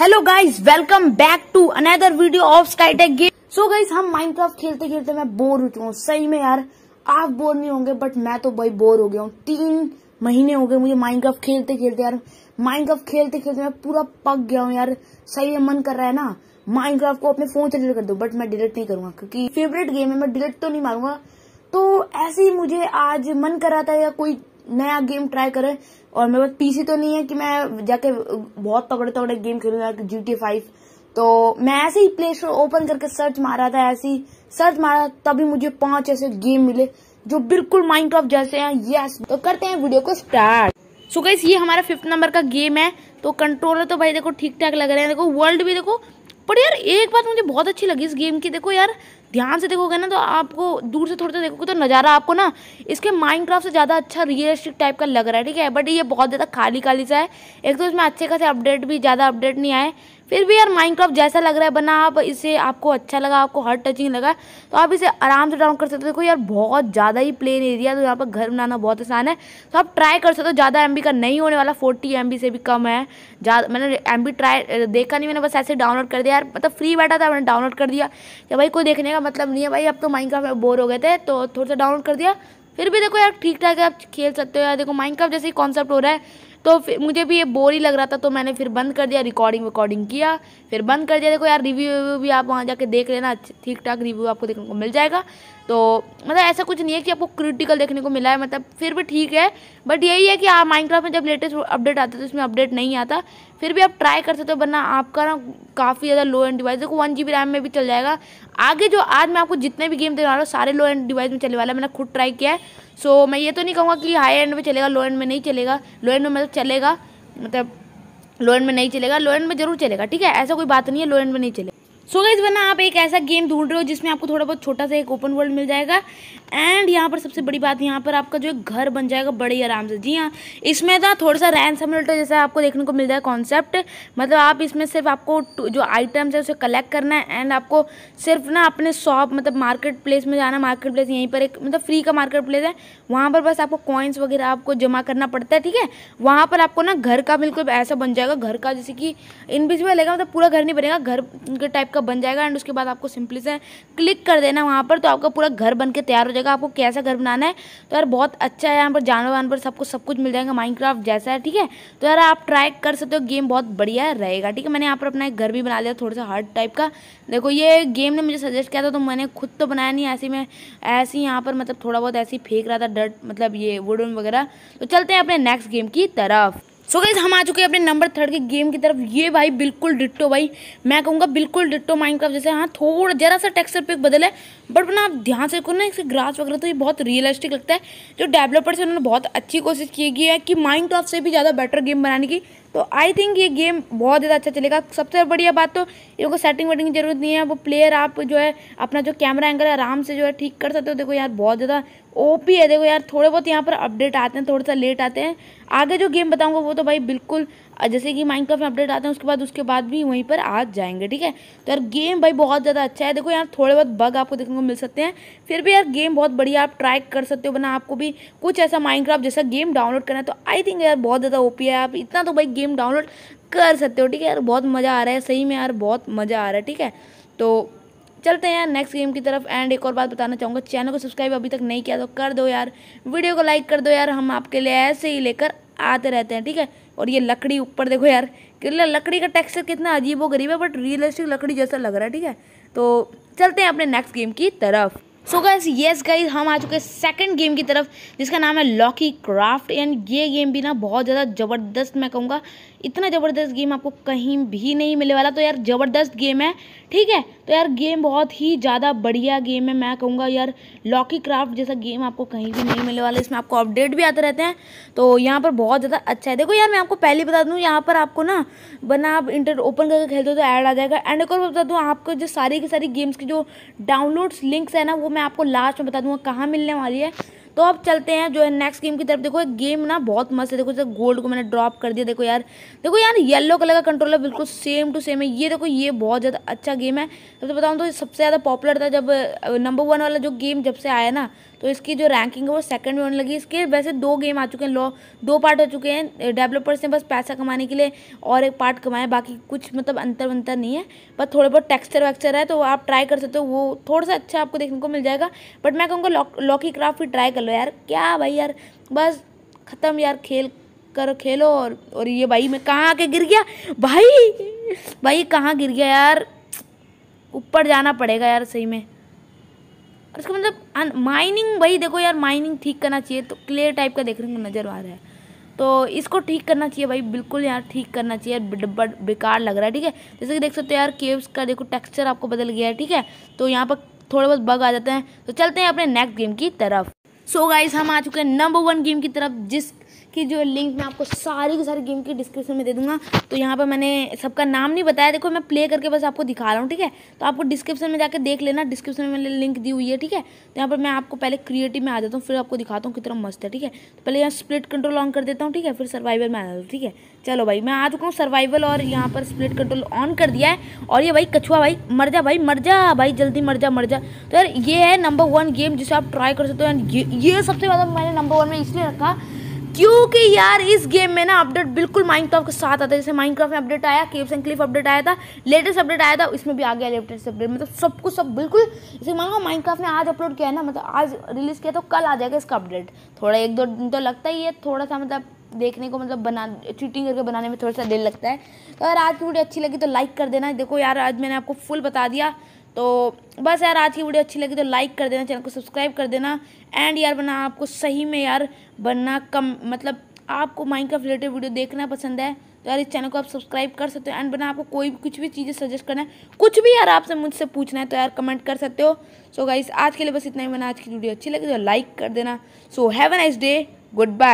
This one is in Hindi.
hello guys welcome back to another video of Skytech game so guys हम माइनक्राफ्ट खेलते खेलते मैं बोर हो चुका हूँ सही में यार आप बोर नहीं होंगे बट मैं तो भाई बोर हो गया हूँ तीन महीने हो गए मुझे माइनक्राफ्ट खेलते खेलते यार माइनक्राफ्ट खेलते खेलते मैं पूरा पक गया हूँ यार सही में मन कर रहा है ना माइनक्राफ्ट को अपने फोन से डिलीट कर दो बट मैं डिलीट नहीं करूंगा क्योंकि फेवरेट गेम है मैं डिलीट तो नहीं मारूंगा तो ऐसे ही मुझे आज मन कर रहा था या कोई नया गेम ट्राई करें और मेरे पास पीसी तो नहीं है कि मैं जाके बहुत तगड़े तगड़े गेम खेलूंगा जी टी फाइव तो मैं ऐसे ही प्ले स्टोर ओपन करके सर्च मारा था ऐसे ही सर्च मारा तभी मुझे पांच ऐसे गेम मिले जो बिल्कुल माइनक्राफ्ट जैसे हैं यस तो करते हैं वीडियो को स्टार्ट सो गाइस ये हमारा फिफ्थ नंबर का गेम है तो कंट्रोलर तो भाई देखो ठीक ठाक लग रहे हैं देखो वर्ल्ड भी देखो पर यार एक बात मुझे बहुत अच्छी लगी इस गेम की देखो यार ध्यान से देखोगे ना तो आपको दूर से थोड़ा सा देखोगे तो नज़ारा आपको ना इसके माइनक्राफ्ट से ज़्यादा अच्छा रियलिस्टिक टाइप का लग रहा है ठीक है बट ये बहुत ज़्यादा खाली खाली सा है एक तो इसमें अच्छे खासे अपडेट भी ज़्यादा अपडेट नहीं आए फिर भी यार माइनक्राफ्ट जैसा लग रहा है बना आप इसे आपको अच्छा लगा आपको हार्ड टचिंग लगा तो आप इसे आराम से डाउन कर सकते हो देखो यार बहुत ज़्यादा ही प्लेन एरिया तो यहाँ पर घर बनाना बहुत आसान है तो आप ट्राई कर सकते हो ज़्यादा एम का नहीं होने वाला फोर्टी एम से भी कम है ज़्यादा मैंने एम ट्राई देखा नहीं मैंने बस ऐसे डाउनलोड कर दिया यार मतलब फ्री बैठा था मैंने डाउनलोड कर दिया कि भाई कोई देखने का मतलब नहीं है भाई अब तो माइनक्राफ्ट में बोर हो गए थे तो थोड़ा सा डाउनलोड कर दिया फिर भी देखो यार ठीक ठाक है आप खेल सकते हो यार देखो माइनक्राफ्ट जैसे ही कॉन्सेप्ट हो रहा है तो फिर मुझे भी ये बोर ही लग रहा था तो मैंने फिर बंद कर दिया रिकॉर्डिंग विकॉर्डिंग किया फिर बंद कर दिया देखो यार रिव्यू व्यव्यू भी आप वहाँ जाके देख लेना ठीक ठाक रिव्यू आपको देखने को मिल जाएगा तो मतलब ऐसा कुछ नहीं है कि आपको क्रिटिकल देखने को मिला है मतलब फिर भी ठीक है बट यही है कि आप माइंड में जब लेटेस्ट अपडेट आता है तो उसमें अपडेट नहीं आता फिर भी आप ट्राई कर सकते हो वरना आपका ना काफ़ी ज़्यादा लो एंड डिवाइस देखो वन जी रैम में भी चल जाएगा आगे जो आज मैं आपको जितने भी गेम दिखा रहा हूँ सारे लो एंड डिवाइस में चलने वाला है मैंने खुद ट्राई किया है सो मैं ये तो नहीं कहूँगा कि हाई एंड में चलेगा लो एंड में नहीं चलेगा लो एंड में मतलब चलेगा मतलब लो एंड में नहीं चलेगा लो एंड में जरूर चलेगा ठीक है ऐसा कोई बात नहीं है लो एंड में नहीं चलेगा सो so गाइज वरना आप एक ऐसा गेम ढूंढ रहे हो जिसमें आपको थोड़ा बहुत छोटा सा एक ओपन वर्ल्ड मिल जाएगा एंड यहाँ पर सबसे बड़ी बात यहाँ पर आपका जो घर बन जाएगा बड़े आराम से जी हाँ इसमें ना थोड़ा सा रैन समिल्टर जैसा आपको देखने को मिल जाएगा कॉन्सेप्ट मतलब आप इसमें सिर्फ आपको जो आइटम्स है उसे कलेक्ट करना है एंड आपको सिर्फ ना अपने शॉप मतलब मार्केट प्लेस में जाना मार्केट प्लेस यहीं पर एक मतलब फ्री का मार्केट प्लेस है वहाँ पर बस आपको कॉइन्स वगैरह आपको जमा करना पड़ता है ठीक है वहाँ पर आपको ना घर का बिल्कुल ऐसा बन जाएगा घर का जैसे कि इनविजिबल रहेगा मतलब पूरा घर नहीं बनेगा घर के टाइप का आपका बन जाएगा एंड उसके बाद आपको सिंपली से क्लिक कर देना वहाँ पर तो आपका पूरा घर बन के तैयार हो जाएगा आपको कैसा घर बनाना है तो यार बहुत अच्छा है यहाँ पर जानवर वानवर सबको सब कुछ मिल जाएगा माइंड जैसा है ठीक है तो यार आप ट्राई कर सकते हो गेम बहुत बढ़िया रहेगा ठीक है मैंने यहाँ पर अपना एक घर भी बना लिया थोड़ा सा हार्ड टाइप का देखो ये गेम ने मुझे सजेस्ट किया था तो मैंने खुद तो बनाया नहीं ऐसे में ऐसे ही यहाँ पर मतलब थोड़ा बहुत ऐसे ही फेंक रहा था डर्ट मतलब ये वुडन वगैरह तो चलते हैं अपने नेक्स्ट गेम की तरफ सो so गाइज हम आ चुके हैं अपने नंबर थर्ड के गेम की तरफ ये भाई बिल्कुल डिट्टो भाई मैं कहूँगा बिल्कुल डिट्टो माइनक्राफ्ट जैसे हाँ थोड़ा ज़रा सा टेक्सचर पे बदल है बट ना आप ध्यान से रखो ना इसके ग्रास वगैरह तो ये बहुत रियलिस्टिक लगता है जो डेवलपर्स हैं उन्होंने बहुत अच्छी कोशिश की है कि माइनक्राफ्ट से भी ज़्यादा बेटर गेम बनाने की तो आई थिंक ये गेम बहुत ज़्यादा अच्छा चलेगा सबसे बढ़िया बात तो इनको सेटिंग वेटिंग की जरूरत नहीं है वो प्लेयर आप जो है अपना जो कैमरा एंगल है आराम से जो है ठीक कर सकते हो देखो यार बहुत ज़्यादा ओपी है देखो यार थोड़े बहुत यहाँ पर अपडेट आते हैं थोड़ा सा लेट आते हैं आगे जो गेम बताऊँगा वो तो भाई बिल्कुल जैसे कि माइंड में अपडेट आते हैं उसके बाद उसके बाद भी वहीं पर आ जाएंगे ठीक है तो यार गेम भाई बहुत ज़्यादा अच्छा है देखो यार थोड़े बहुत बग आपको देखने को मिल सकते हैं फिर भी यार गेम बहुत बढ़िया आप ट्राई कर सकते हो बना आपको भी कुछ ऐसा माइंड जैसा गेम डाउनलोड करना है तो आई थिंक यार बहुत ज़्यादा ओपी है आप इतना तो भाई गेम डाउनलोड कर सकते हो ठीक है यार बहुत मज़ा आ रहा है सही में यार बहुत मज़ा आ रहा है ठीक है तो चलते हैं नेक्स्ट गेम की तरफ एंड एक और बात बताना चाहूँगा चैनल को सब्सक्राइब अभी तक नहीं किया तो कर दो यार वीडियो को लाइक कर दो यार हम आपके लिए ऐसे ही लेकर आते रहते हैं ठीक है और ये लकड़ी ऊपर देखो यार क्योंकि लकड़ी का टेक्सचर कितना अजीब हो गरीब है बट रियलिस्टिक लकड़ी जैसा लग रहा है ठीक है तो चलते हैं अपने नेक्स्ट गेम की तरफ सो गाइस येस गाइस हम आ चुके हैं सेकंड गेम की तरफ जिसका नाम है लॉकी क्राफ्ट एंड ये गेम भी ना बहुत ज़्यादा ज़बरदस्त मैं कहूँगा इतना ज़बरदस्त गेम आपको कहीं भी नहीं मिलने वाला तो यार ज़बरदस्त गेम है ठीक है तो यार गेम बहुत ही ज़्यादा बढ़िया गेम है मैं कहूँगा यार लॉकी क्राफ्ट जैसा गेम आपको कहीं भी नहीं मिलने वाला इसमें आपको अपडेट भी आते रहते हैं तो यहाँ पर बहुत ज़्यादा अच्छा है देखो यार मैं आपको पहले बता दूँ यहाँ पर आपको ना वरना आप इंटर ओपन करके खेलते हो तो ऐड आ जाएगा एंड एक और बता दूँ आपको जो सारी की सारी गेम्स की जो डाउनलोड्स लिंक्स है ना वो मैं आपको लास्ट में बता दूँगा कहाँ मिलने वाली है तो अब चलते हैं जो है नेक्स्ट गेम की तरफ देखो एक गेम ना बहुत मस्त है देखो जैसे गोल्ड को मैंने ड्रॉप कर दिया देखो यार देखो यार येलो कलर का कंट्रोलर बिल्कुल सेम टू सेम है ये देखो ये बहुत ज़्यादा अच्छा गेम है सबसे बताऊँ तो सबसे ज़्यादा पॉपुलर था जब नंबर uh, वन वाला जो गेम जब से आया ना तो इसकी जो रैंकिंग है वो सेकंड में होने लगी इसके वैसे दो गेम आ चुके हैं लॉ दो पार्ट हो चुके हैं डेवलपर्स ने बस पैसा कमाने के लिए और एक पार्ट कमाया बाकी कुछ मतलब अंतर वंतर नहीं है बस थोड़े बहुत टेक्स्चर वैक्चर है तो आप ट्राई कर सकते हो वो थोड़ा सा अच्छा आपको देखने को मिल जाएगा बट मैं कहूँगा लॉकी क्राफ्ट भी ट्राई कर लो यार क्या भाई यार बस ख़त्म यार खेल करो खेलो और और ये भाई मैं कहाँ आके गिर गया भाई भाई कहाँ गिर गया यार ऊपर जाना पड़ेगा यार सही में और इसका मतलब माइनिंग भाई देखो यार माइनिंग ठीक करना चाहिए तो क्लियर टाइप का देखने को नज़र आ रहा है तो इसको ठीक करना चाहिए भाई बिल्कुल यार ठीक करना चाहिए डब्बा बेकार लग रहा है ठीक है जैसे कि देख सकते हो यार केव्स का देखो टेक्सचर आपको बदल गया है ठीक है तो यहाँ पर थोड़े बहुत बग आ जाते हैं तो चलते हैं अपने नेक्स्ट गेम की तरफ सो so गाइस हम आ चुके हैं नंबर वन गेम की तरफ जिस की जो लिंक मैं आपको सारी की सारी गेम की डिस्क्रिप्शन में दे दूँगा तो यहाँ पर मैंने सबका नाम नहीं बताया देखो मैं प्ले करके बस आपको दिखा रहा हूँ ठीक है तो आपको डिस्क्रिप्शन में जाकर देख लेना डिस्क्रिप्शन में मैंने लिंक दी हुई है ठीक है तो यहाँ पर मैं आपको पहले क्रिएटिव में आ जाता हूँ फिर आपको दिखाता हूँ कितना मस्त है ठीक है तो पहले यहाँ स्प्लिट कंट्रोल ऑन कर देता हूँ ठीक है फिर सर्वाइवल में आ जाता हूँ ठीक है चलो भाई मैं आ चुका हूँ सर्वाइवल और यहाँ पर स्प्लिट कंट्रोल ऑन कर दिया है और ये भाई कछुआ भाई मर जा भाई मर जा भाई जल्दी मर जा मर जा तो यार ये है नंबर वन गेम जिसे आप ट्राई कर सकते हो ये, ये सबसे ज़्यादा मैंने नंबर वन में इसलिए रखा क्योंकि यार इस गेम में ना अपडेट बिल्कुल माइनक्राफ्ट के साथ आता है जैसे माइनक्राफ्ट में अपडेट आया केव्स एंड क्लिफ अपडेट आया था लेटेस्ट अपडेट आया था इसमें भी आ गया लेटेस्ट अपडेट मतलब सब कुछ सब बिल्कुल जैसे मानो माइनक्राफ्ट ने आज अपलोड किया है ना मतलब आज रिलीज़ किया तो कल आ जाएगा इसका अपडेट थोड़ा एक दो दिन तो लगता ही है थोड़ा सा मतलब देखने को मतलब बना चीटिंग करके बनाने में थोड़ा सा देर लगता है अगर आज की वीडियो अच्छी लगी तो लाइक कर देना देखो यार आज मैंने आपको फुल बता दिया तो बस यार आज की वीडियो अच्छी लगी तो लाइक कर देना चैनल को सब्सक्राइब कर देना एंड यार बना आपको सही में यार बनना कम मतलब आपको माइंड का रिलेटेड वीडियो देखना पसंद है तो यार इस चैनल को आप सब्सक्राइब कर सकते हो एंड बना आपको कोई भी कुछ भी चीज़ें सजेस्ट करना है कुछ भी यार आपसे मुझसे पूछना है तो यार कमेंट कर सकते हो सो so गाइस आज के लिए बस इतना ही बना आज की वीडियो अच्छी लगी तो लाइक कर देना so have a nice day good bye